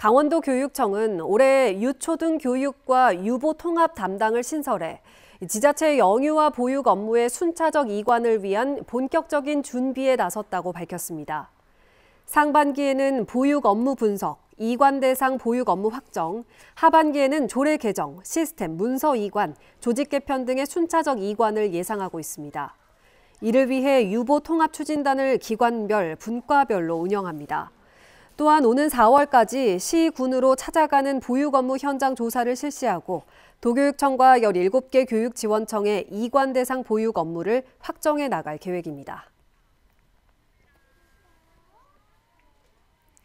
강원도교육청은 올해 유초등 교육과 유보 통합 담당을 신설해 지자체의 영유아 보육 업무의 순차적 이관을 위한 본격적인 준비에 나섰다고 밝혔습니다. 상반기에는 보육 업무 분석, 이관 대상 보육 업무 확정, 하반기에는 조례 개정, 시스템, 문서 이관, 조직 개편 등의 순차적 이관을 예상하고 있습니다. 이를 위해 유보 통합 추진단을 기관별, 분과별로 운영합니다. 또한 오는 4월까지 시군으로 찾아가는 보육 업무 현장 조사를 실시하고 도교육청과 17개 교육지원청의 이관 대상 보육 업무를 확정해 나갈 계획입니다.